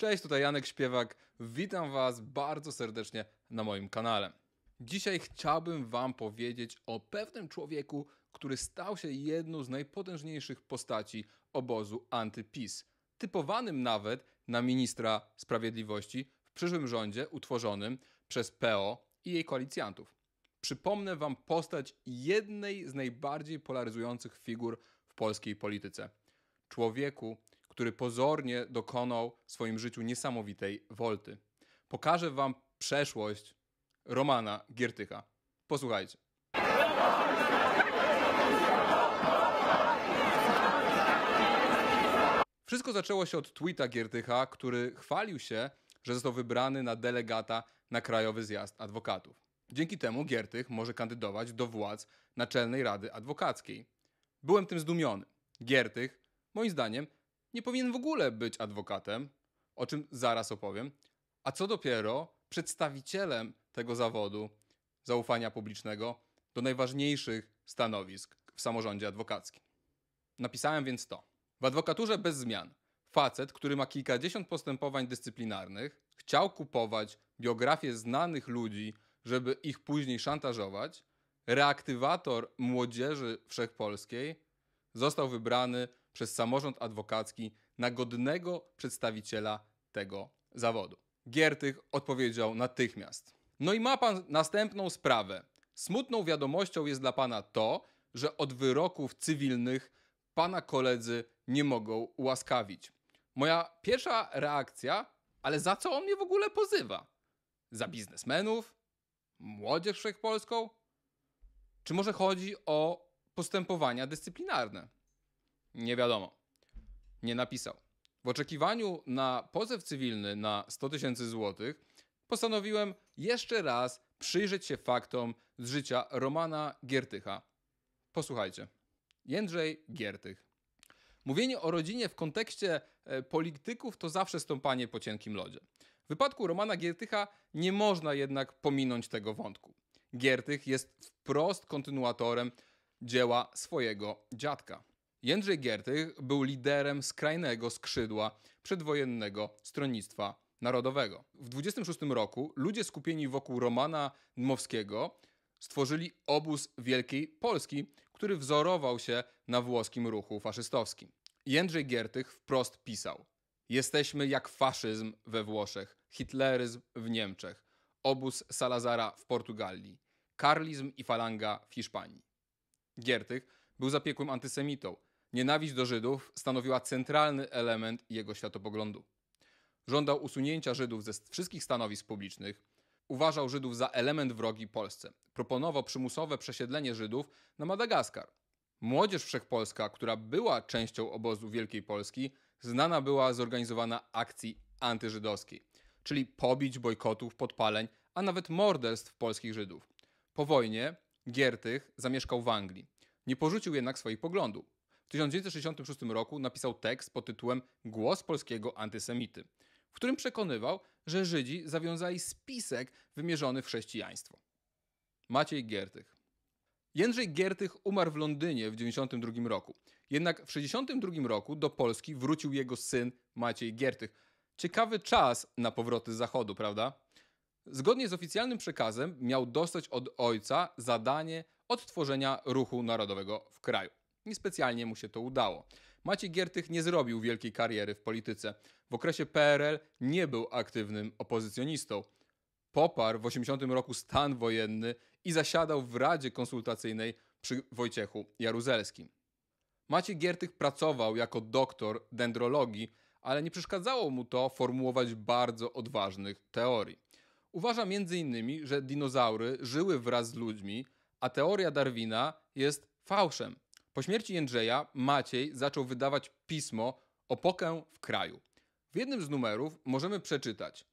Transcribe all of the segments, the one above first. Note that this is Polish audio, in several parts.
Cześć, tutaj Janek Śpiewak. Witam Was bardzo serdecznie na moim kanale. Dzisiaj chciałbym Wam powiedzieć o pewnym człowieku, który stał się jedną z najpotężniejszych postaci obozu antypis, typowanym nawet na ministra sprawiedliwości w przyszłym rządzie utworzonym przez PO i jej koalicjantów. Przypomnę Wam postać jednej z najbardziej polaryzujących figur w polskiej polityce. Człowieku, który pozornie dokonał w swoim życiu niesamowitej wolty. Pokażę wam przeszłość Romana Giertycha. Posłuchajcie. Wszystko zaczęło się od tweeta Giertycha, który chwalił się, że został wybrany na delegata na Krajowy Zjazd Adwokatów. Dzięki temu Giertych może kandydować do władz Naczelnej Rady Adwokackiej. Byłem tym zdumiony. Giertych, moim zdaniem, nie powinien w ogóle być adwokatem, o czym zaraz opowiem, a co dopiero przedstawicielem tego zawodu zaufania publicznego do najważniejszych stanowisk w samorządzie adwokackim. Napisałem więc to. W adwokaturze bez zmian facet, który ma kilkadziesiąt postępowań dyscyplinarnych, chciał kupować biografie znanych ludzi, żeby ich później szantażować, reaktywator młodzieży wszechpolskiej został wybrany przez samorząd adwokacki na godnego przedstawiciela tego zawodu. Giertych odpowiedział natychmiast. No i ma pan następną sprawę. Smutną wiadomością jest dla pana to, że od wyroków cywilnych pana koledzy nie mogą ułaskawić. Moja pierwsza reakcja, ale za co on mnie w ogóle pozywa? Za biznesmenów? Młodzież wszechpolską? Czy może chodzi o postępowania dyscyplinarne? Nie wiadomo. Nie napisał. W oczekiwaniu na pozew cywilny na 100 tysięcy złotych postanowiłem jeszcze raz przyjrzeć się faktom z życia Romana Giertycha. Posłuchajcie. Jędrzej Giertych. Mówienie o rodzinie w kontekście e, polityków to zawsze stąpanie po cienkim lodzie. W wypadku Romana Giertycha nie można jednak pominąć tego wątku. Giertych jest wprost kontynuatorem dzieła swojego dziadka. Jędrzej Giertych był liderem skrajnego skrzydła przedwojennego stronnictwa narodowego. W 26 roku ludzie skupieni wokół Romana Dmowskiego stworzyli obóz Wielkiej Polski, który wzorował się na włoskim ruchu faszystowskim. Jędrzej Giertych wprost pisał: Jesteśmy jak faszyzm we Włoszech, hitleryzm w Niemczech, obóz Salazara w Portugalii, karlizm i falanga w Hiszpanii. Giertych był zapiekłym antysemitą, Nienawiść do Żydów stanowiła centralny element jego światopoglądu. Żądał usunięcia Żydów ze wszystkich stanowisk publicznych, uważał Żydów za element wrogi Polsce. Proponował przymusowe przesiedlenie Żydów na Madagaskar. Młodzież Wszechpolska, która była częścią obozu Wielkiej Polski, znana była zorganizowana akcji antyżydowskiej, czyli pobić, bojkotów, podpaleń, a nawet morderstw polskich Żydów. Po wojnie Giertych zamieszkał w Anglii. Nie porzucił jednak swoich poglądów. W 1966 roku napisał tekst pod tytułem Głos polskiego antysemity, w którym przekonywał, że Żydzi zawiązali spisek wymierzony w chrześcijaństwo. Maciej Giertych. Jędrzej Giertych umarł w Londynie w 1992 roku. Jednak w 1962 roku do Polski wrócił jego syn Maciej Giertych. Ciekawy czas na powroty z Zachodu, prawda? Zgodnie z oficjalnym przekazem miał dostać od ojca zadanie odtworzenia ruchu narodowego w kraju. Niespecjalnie mu się to udało. Maciej Giertych nie zrobił wielkiej kariery w polityce. W okresie PRL nie był aktywnym opozycjonistą. Poparł w 80 roku stan wojenny i zasiadał w Radzie Konsultacyjnej przy Wojciechu Jaruzelskim. Maciej Giertych pracował jako doktor dendrologii, ale nie przeszkadzało mu to formułować bardzo odważnych teorii. Uważa m.in., że dinozaury żyły wraz z ludźmi, a teoria Darwina jest fałszem. Po śmierci Jędrzeja Maciej zaczął wydawać pismo o w kraju. W jednym z numerów możemy przeczytać: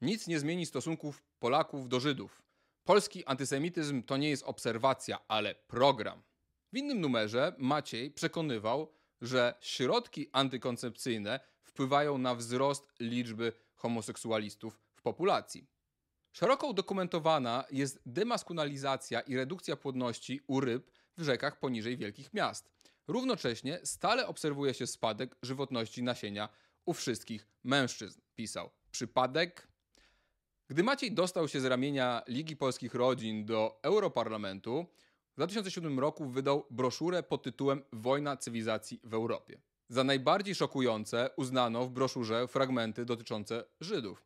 Nic nie zmieni stosunków Polaków do Żydów. Polski antysemityzm to nie jest obserwacja, ale program. W innym numerze Maciej przekonywał, że środki antykoncepcyjne wpływają na wzrost liczby homoseksualistów w populacji. Szeroko udokumentowana jest demaskunalizacja i redukcja płodności u ryb w rzekach poniżej wielkich miast. Równocześnie stale obserwuje się spadek żywotności nasienia u wszystkich mężczyzn, pisał. Przypadek? Gdy Maciej dostał się z ramienia Ligi Polskich Rodzin do Europarlamentu, w 2007 roku wydał broszurę pod tytułem Wojna cywilizacji w Europie. Za najbardziej szokujące uznano w broszurze fragmenty dotyczące Żydów.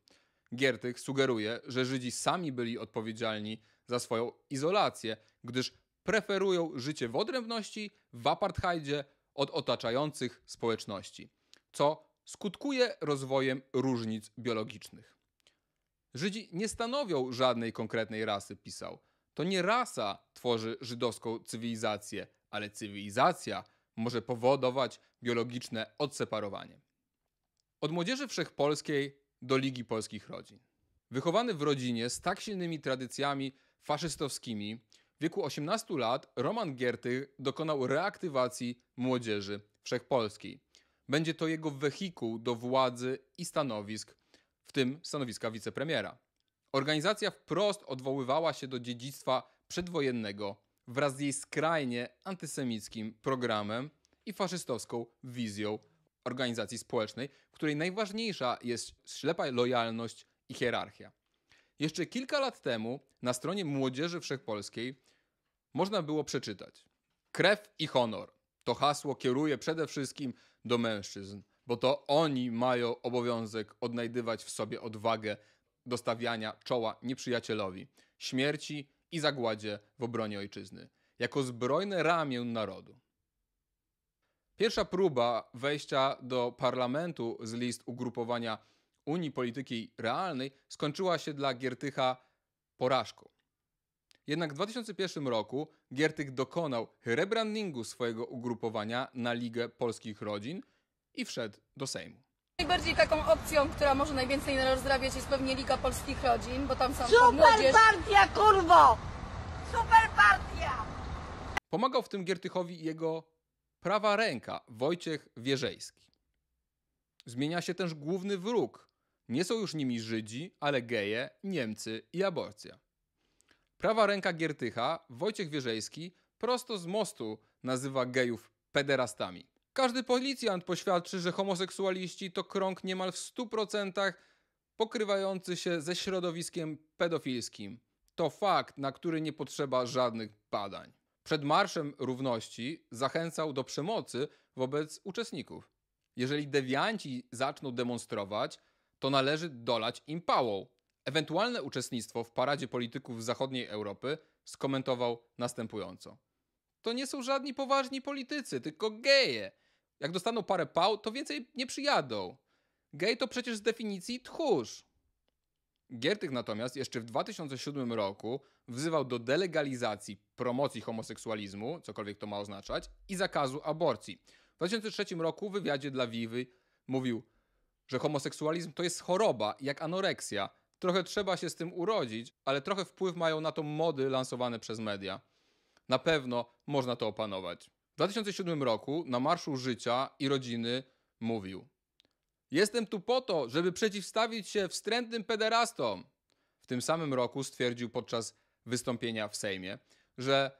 Giertych sugeruje, że Żydzi sami byli odpowiedzialni za swoją izolację, gdyż preferują życie w odrębności, w apartheidzie od otaczających społeczności, co skutkuje rozwojem różnic biologicznych. Żydzi nie stanowią żadnej konkretnej rasy, pisał. To nie rasa tworzy żydowską cywilizację, ale cywilizacja może powodować biologiczne odseparowanie. Od młodzieży wszechpolskiej do Ligi Polskich Rodzin. Wychowany w rodzinie z tak silnymi tradycjami faszystowskimi, w wieku 18 lat Roman Gierty dokonał reaktywacji młodzieży wszechpolskiej. Będzie to jego wehikuł do władzy i stanowisk, w tym stanowiska wicepremiera. Organizacja wprost odwoływała się do dziedzictwa przedwojennego wraz z jej skrajnie antysemickim programem i faszystowską wizją organizacji społecznej, w której najważniejsza jest ślepa lojalność i hierarchia. Jeszcze kilka lat temu na stronie Młodzieży Wszechpolskiej można było przeczytać: Krew i honor. To hasło kieruje przede wszystkim do mężczyzn, bo to oni mają obowiązek odnajdywać w sobie odwagę do stawiania czoła nieprzyjacielowi, śmierci i zagładzie w obronie ojczyzny, jako zbrojne ramię narodu. Pierwsza próba wejścia do parlamentu z list ugrupowania Unii Polityki Realnej skończyła się dla Giertycha porażką. Jednak w 2001 roku Giertych dokonał rebrandingu swojego ugrupowania na Ligę Polskich Rodzin i wszedł do Sejmu. Najbardziej taką opcją, która może najwięcej rozdrabiać jest pewnie Liga Polskich Rodzin, bo tam są Super młodzież. kurwo! Superpartia. Pomagał w tym Giertychowi jego prawa ręka, Wojciech Wierzejski. Zmienia się też główny wróg nie są już nimi Żydzi, ale geje, Niemcy i aborcja. Prawa ręka Giertycha, Wojciech Wierzejski, prosto z mostu nazywa gejów pederastami. Każdy policjant poświadczy, że homoseksualiści to krąg niemal w 100% pokrywający się ze środowiskiem pedofilskim. To fakt, na który nie potrzeba żadnych badań. Przed Marszem Równości zachęcał do przemocy wobec uczestników. Jeżeli dewianci zaczną demonstrować, to należy dolać im pałą. Ewentualne uczestnictwo w paradzie polityków zachodniej Europy skomentował następująco. To nie są żadni poważni politycy, tylko geje. Jak dostaną parę pał, to więcej nie przyjadą. Gej to przecież z definicji tchórz. Giertych natomiast jeszcze w 2007 roku wzywał do delegalizacji promocji homoseksualizmu, cokolwiek to ma oznaczać, i zakazu aborcji. W 2003 roku w wywiadzie dla Wiwy mówił: że homoseksualizm to jest choroba, jak anoreksja. Trochę trzeba się z tym urodzić, ale trochę wpływ mają na to mody lansowane przez media. Na pewno można to opanować. W 2007 roku na Marszu Życia i Rodziny mówił: Jestem tu po to, żeby przeciwstawić się wstrętnym pederastom. W tym samym roku stwierdził podczas wystąpienia w Sejmie, że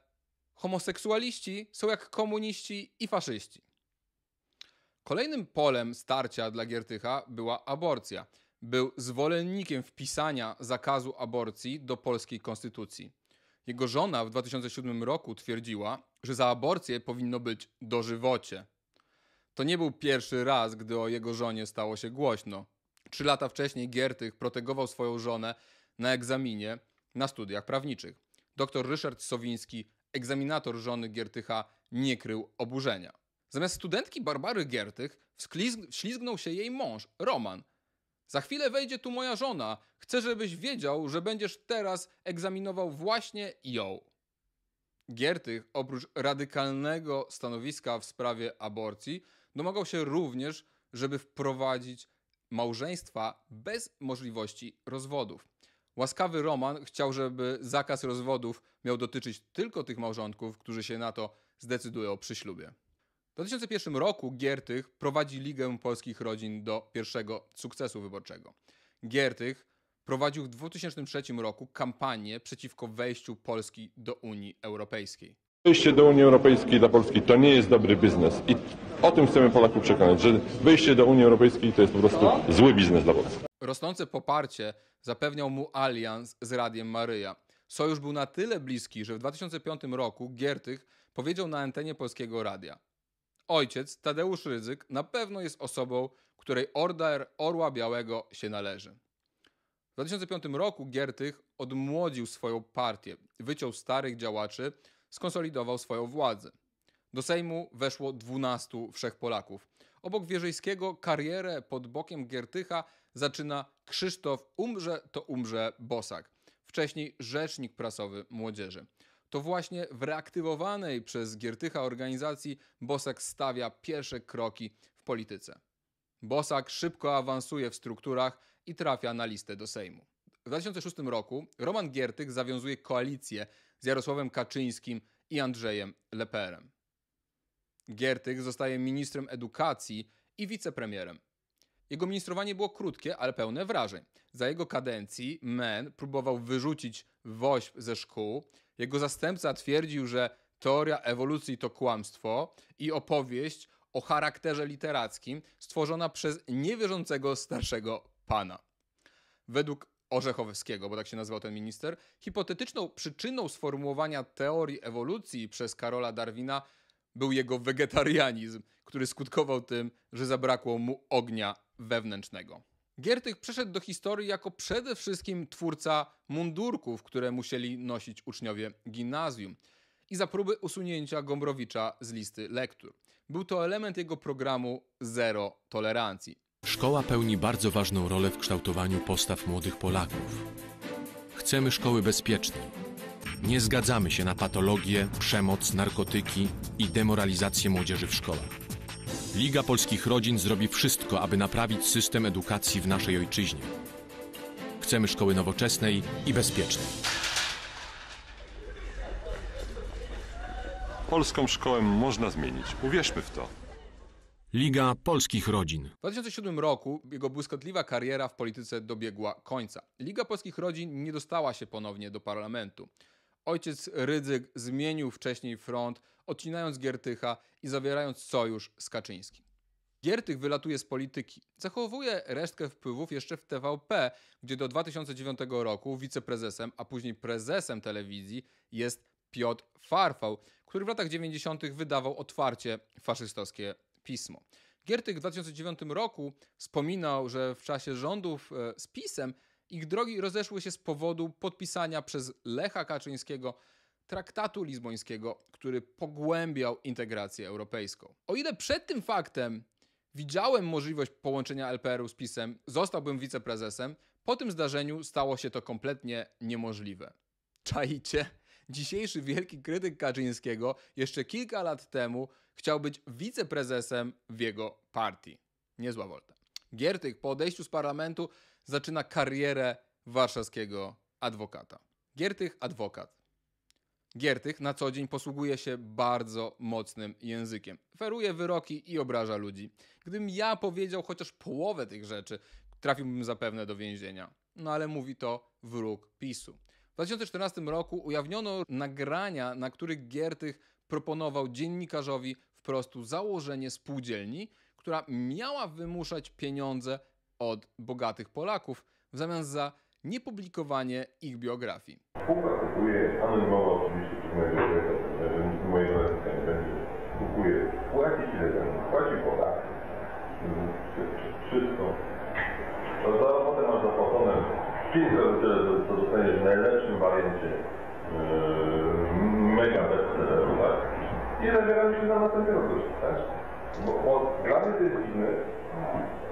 homoseksualiści są jak komuniści i faszyści. Kolejnym polem starcia dla Giertycha była aborcja. Był zwolennikiem wpisania zakazu aborcji do polskiej konstytucji. Jego żona w 2007 roku twierdziła, że za aborcję powinno być dożywocie. To nie był pierwszy raz, gdy o jego żonie stało się głośno. Trzy lata wcześniej Giertych protegował swoją żonę na egzaminie na studiach prawniczych. Doktor Ryszard Sowiński, egzaminator żony Giertycha, nie krył oburzenia. Zamiast studentki Barbary Giertych wślizgnął się jej mąż, Roman. Za chwilę wejdzie tu moja żona. Chcę, żebyś wiedział, że będziesz teraz egzaminował właśnie ją. Giertych, oprócz radykalnego stanowiska w sprawie aborcji, domagał się również, żeby wprowadzić małżeństwa bez możliwości rozwodów. Łaskawy Roman chciał, żeby zakaz rozwodów miał dotyczyć tylko tych małżonków, którzy się na to zdecydują przy ślubie. W 2001 roku Giertych prowadzi Ligę Polskich Rodzin do pierwszego sukcesu wyborczego. Giertych prowadził w 2003 roku kampanię przeciwko wejściu Polski do Unii Europejskiej. Wejście do Unii Europejskiej dla Polski to nie jest dobry biznes i o tym chcemy Polaków przekonać, że wejście do Unii Europejskiej to jest po prostu zły biznes dla Polski. Rosnące poparcie zapewniał mu alians z Radiem Maryja. Sojusz był na tyle bliski, że w 2005 roku Giertych powiedział na antenie Polskiego Radia Ojciec, Tadeusz Ryzyk na pewno jest osobą, której order Orła Białego się należy. W 2005 roku Giertych odmłodził swoją partię, wyciął starych działaczy, skonsolidował swoją władzę. Do Sejmu weszło 12 wszechpolaków. Obok Wierzyńskiego karierę pod bokiem Giertycha zaczyna Krzysztof Umrze to Umrze Bosak, wcześniej rzecznik prasowy młodzieży to właśnie w reaktywowanej przez Giertycha organizacji Bosak stawia pierwsze kroki w polityce. Bosak szybko awansuje w strukturach i trafia na listę do Sejmu. W 2006 roku Roman Giertych zawiązuje koalicję z Jarosławem Kaczyńskim i Andrzejem Leperem. Giertych zostaje ministrem edukacji i wicepremierem. Jego ministrowanie było krótkie, ale pełne wrażeń. Za jego kadencji MEN próbował wyrzucić WOŚP ze szkół, jego zastępca twierdził, że teoria ewolucji to kłamstwo i opowieść o charakterze literackim stworzona przez niewierzącego starszego pana. Według Orzechowskiego, bo tak się nazywał ten minister, hipotetyczną przyczyną sformułowania teorii ewolucji przez Karola Darwina był jego wegetarianizm, który skutkował tym, że zabrakło mu ognia wewnętrznego. Giertych przeszedł do historii jako przede wszystkim twórca mundurków, które musieli nosić uczniowie gimnazjum i za próby usunięcia Gombrowicza z listy lektur. Był to element jego programu Zero Tolerancji. Szkoła pełni bardzo ważną rolę w kształtowaniu postaw młodych Polaków. Chcemy szkoły bezpiecznej. Nie zgadzamy się na patologie, przemoc, narkotyki i demoralizację młodzieży w szkołach. Liga Polskich Rodzin zrobi wszystko, aby naprawić system edukacji w naszej ojczyźnie. Chcemy szkoły nowoczesnej i bezpiecznej. Polską szkołę można zmienić. Uwierzmy w to. Liga Polskich Rodzin. W 2007 roku jego błyskotliwa kariera w polityce dobiegła końca. Liga Polskich Rodzin nie dostała się ponownie do parlamentu. Ojciec Rydzyk zmienił wcześniej front, odcinając Giertycha i zawierając sojusz z Kaczyńskim. Giertych wylatuje z polityki. Zachowuje resztkę wpływów jeszcze w TVP, gdzie do 2009 roku wiceprezesem, a później prezesem telewizji jest Piotr Farfał, który w latach 90. wydawał otwarcie faszystowskie pismo. Giertych w 2009 roku wspominał, że w czasie rządów e, z PiSem ich drogi rozeszły się z powodu podpisania przez Lecha Kaczyńskiego traktatu lizbońskiego, który pogłębiał integrację europejską. O ile przed tym faktem widziałem możliwość połączenia LPR-u z PiSem, zostałbym wiceprezesem, po tym zdarzeniu stało się to kompletnie niemożliwe. Czajcie? Dzisiejszy wielki krytyk Kaczyńskiego jeszcze kilka lat temu chciał być wiceprezesem w jego partii. Niezła wolta. Giertych po odejściu z parlamentu zaczyna karierę warszawskiego adwokata. Giertych adwokat. Giertych na co dzień posługuje się bardzo mocnym językiem. Feruje wyroki i obraża ludzi. Gdybym ja powiedział chociaż połowę tych rzeczy, trafiłbym zapewne do więzienia. No ale mówi to wróg PiSu. W 2014 roku ujawniono nagrania, na których Giertych proponował dziennikarzowi wprost założenie spółdzielni, która miała wymuszać pieniądze od bogatych Polaków w zamian za niepublikowanie ich biografii. Spółka kupuje anonimowo oczywiście przez mojego e, mojego tak, tak, tak. kupuje, płaci Chilezen, płaci Polak, wszystko. za robotę masz zapłacone 5 co dostaniesz w najlepszym wariancie e, mega bestselleru, tak? I zabieramy się za następny rok, tak? No, bo, bo dla tej to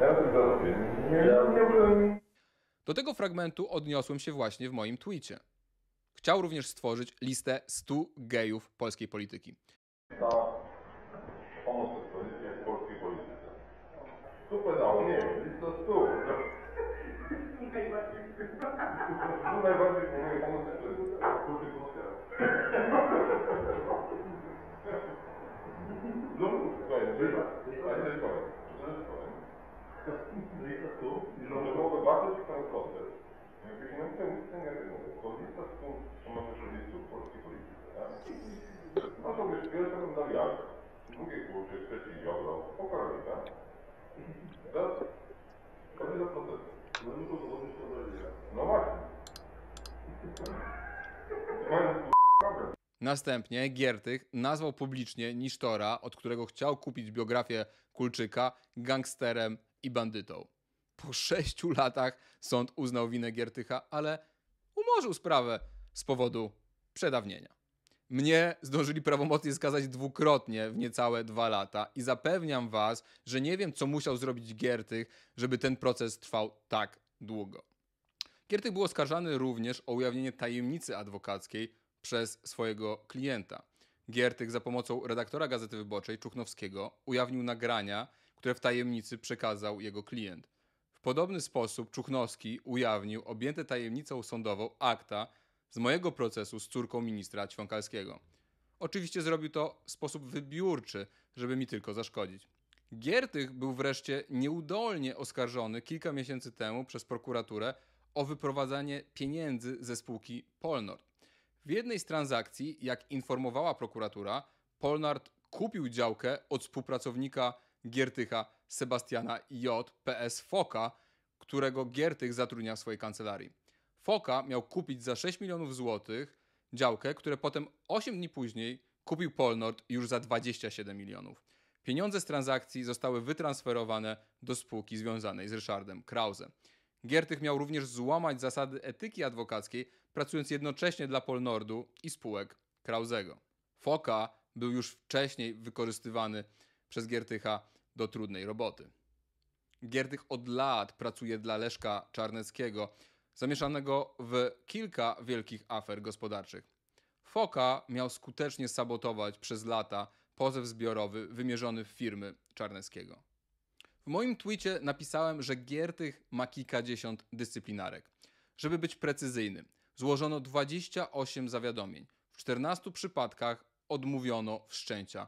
Ja to Nie, nie, nie, Do tego fragmentu odniosłem się właśnie w moim tweetie. Chciał również stworzyć listę 100 gejów polskiej polityki. Ta homoseksualizacja w polskiej polityce. Tu pedało, nie wiem, lista 100. Tu najbardziej, nie wiem, No i to tu? Rządowo bardzo ciekawy proces. Jakby no ten, ten jak policja z tym, co mamy rodziców polskiej polityce, tak? No to wiesz, pierwsze będą jaj, drugie kurcze, trzecie jodro, pokarmi, tak? Teraz, to jest za proces. No właśnie. No, Następnie Giertych nazwał publicznie Nisztora, od którego chciał kupić biografię Kulczyka, gangsterem i bandytą. Po sześciu latach sąd uznał winę Giertycha, ale umorzył sprawę z powodu przedawnienia. Mnie zdążyli prawomocnie skazać dwukrotnie w niecałe dwa lata i zapewniam was, że nie wiem, co musiał zrobić Giertych, żeby ten proces trwał tak długo. Giertych był oskarżany również o ujawnienie tajemnicy adwokackiej, przez swojego klienta. Giertych za pomocą redaktora Gazety Wyborczej Czuchnowskiego ujawnił nagrania, które w tajemnicy przekazał jego klient. W podobny sposób Czuchnowski ujawnił objęte tajemnicą sądową akta z mojego procesu z córką ministra Ćwiąkalskiego. Oczywiście zrobił to w sposób wybiórczy, żeby mi tylko zaszkodzić. Giertych był wreszcie nieudolnie oskarżony kilka miesięcy temu przez prokuraturę o wyprowadzanie pieniędzy ze spółki Polnord. W jednej z transakcji, jak informowała prokuratura, Polnard kupił działkę od współpracownika Giertycha Sebastiana J. PS Foka, którego Giertych zatrudnia w swojej kancelarii. Foka miał kupić za 6 milionów złotych działkę, które potem 8 dni później kupił Polnord już za 27 milionów. Pieniądze z transakcji zostały wytransferowane do spółki związanej z Ryszardem Krause. Giertych miał również złamać zasady etyki adwokackiej, pracując jednocześnie dla Polnordu i spółek Krauzego. Foka był już wcześniej wykorzystywany przez Giertycha do trudnej roboty. Giertych od lat pracuje dla Leszka Czarneckiego, zamieszanego w kilka wielkich afer gospodarczych. Foka miał skutecznie sabotować przez lata pozew zbiorowy wymierzony w firmy Czarneckiego. W moim twecie napisałem, że Giertych ma kilkadziesiąt dyscyplinarek. Żeby być precyzyjnym, złożono 28 zawiadomień. W 14 przypadkach odmówiono wszczęcia.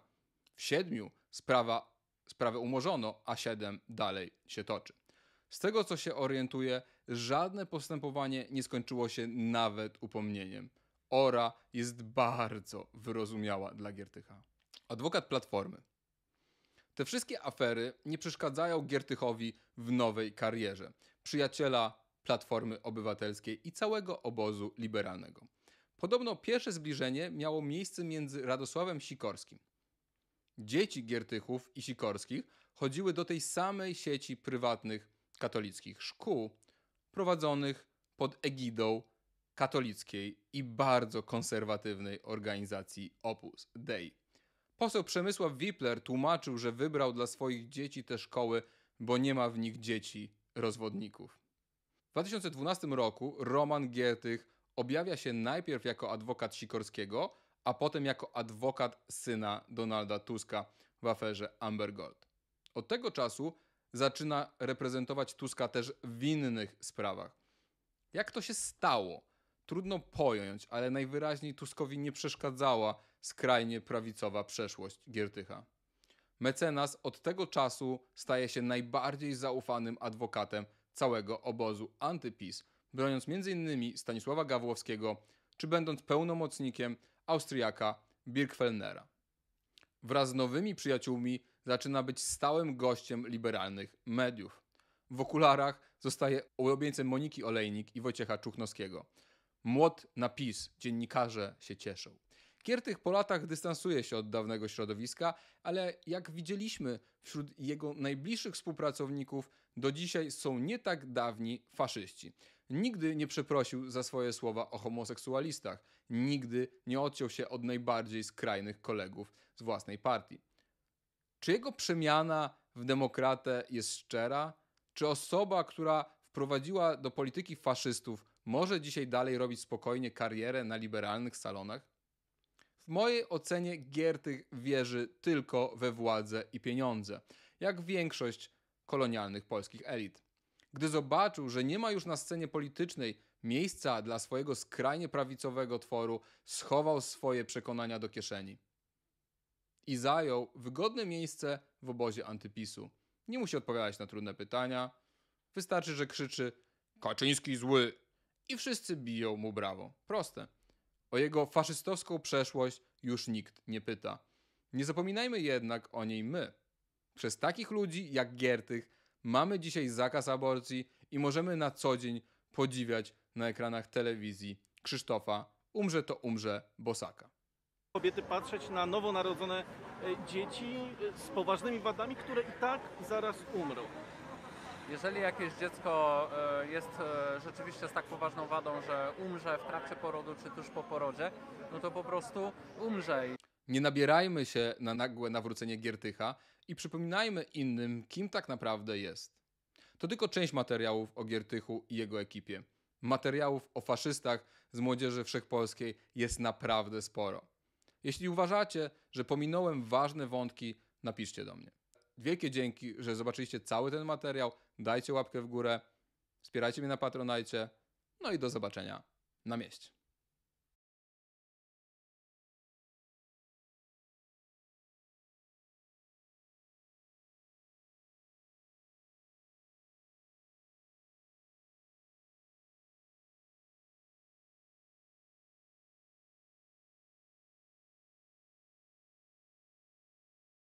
W 7 sprawa, sprawę umorzono, a 7 dalej się toczy. Z tego co się orientuję, żadne postępowanie nie skończyło się nawet upomnieniem. Ora jest bardzo wyrozumiała dla Giertycha. Adwokat Platformy te wszystkie afery nie przeszkadzają Giertychowi w nowej karierze, przyjaciela Platformy Obywatelskiej i całego obozu liberalnego. Podobno pierwsze zbliżenie miało miejsce między Radosławem Sikorskim. Dzieci Giertychów i Sikorskich chodziły do tej samej sieci prywatnych katolickich szkół, prowadzonych pod egidą katolickiej i bardzo konserwatywnej organizacji Opus Dei. Poseł Przemysław Wipler tłumaczył, że wybrał dla swoich dzieci te szkoły, bo nie ma w nich dzieci rozwodników. W 2012 roku Roman Giertych objawia się najpierw jako adwokat Sikorskiego, a potem jako adwokat syna Donalda Tuska w aferze Amber Gold. Od tego czasu zaczyna reprezentować Tuska też w innych sprawach. Jak to się stało? Trudno pojąć, ale najwyraźniej Tuskowi nie przeszkadzała skrajnie prawicowa przeszłość Giertycha. Mecenas od tego czasu staje się najbardziej zaufanym adwokatem całego obozu antypis, broniąc m.in. Stanisława Gawłowskiego, czy będąc pełnomocnikiem Austriaka Birkfellnera. Wraz z nowymi przyjaciółmi zaczyna być stałym gościem liberalnych mediów. W okularach zostaje ulubieńcem Moniki Olejnik i Wojciecha Czuchnowskiego. Młot na PiS dziennikarze się cieszą. Kiertych po latach dystansuje się od dawnego środowiska, ale jak widzieliśmy, wśród jego najbliższych współpracowników do dzisiaj są nie tak dawni faszyści. Nigdy nie przeprosił za swoje słowa o homoseksualistach, nigdy nie odciął się od najbardziej skrajnych kolegów z własnej partii. Czy jego przemiana w demokratę jest szczera? Czy osoba, która wprowadziła do polityki faszystów, może dzisiaj dalej robić spokojnie karierę na liberalnych salonach? W mojej ocenie Gierty wierzy tylko we władzę i pieniądze, jak większość kolonialnych polskich elit. Gdy zobaczył, że nie ma już na scenie politycznej miejsca dla swojego skrajnie prawicowego tworu, schował swoje przekonania do kieszeni. I zajął wygodne miejsce w obozie antypisu. Nie musi odpowiadać na trudne pytania. Wystarczy, że krzyczy Kaczyński zły i wszyscy biją mu brawo. Proste. O jego faszystowską przeszłość już nikt nie pyta. Nie zapominajmy jednak o niej my. Przez takich ludzi jak Giertych mamy dzisiaj zakaz aborcji i możemy na co dzień podziwiać na ekranach telewizji Krzysztofa Umrze to umrze Bosaka. Kobiety patrzeć na nowonarodzone e, dzieci e, z poważnymi wadami, które i tak zaraz umrą. Jeżeli jakieś dziecko e, jest e, rzeczywiście z tak poważną wadą, że umrze w trakcie porodu czy tuż po porodzie, no to po prostu umrze. Nie nabierajmy się na nagłe nawrócenie Giertycha i przypominajmy innym, kim tak naprawdę jest. To tylko część materiałów o Giertychu i jego ekipie. Materiałów o faszystach z młodzieży wszechpolskiej jest naprawdę sporo. Jeśli uważacie, że pominąłem ważne wątki, napiszcie do mnie. Wielkie dzięki, że zobaczyliście cały ten materiał dajcie łapkę w górę, wspierajcie mnie na Patronajcie, no i do zobaczenia na mieście.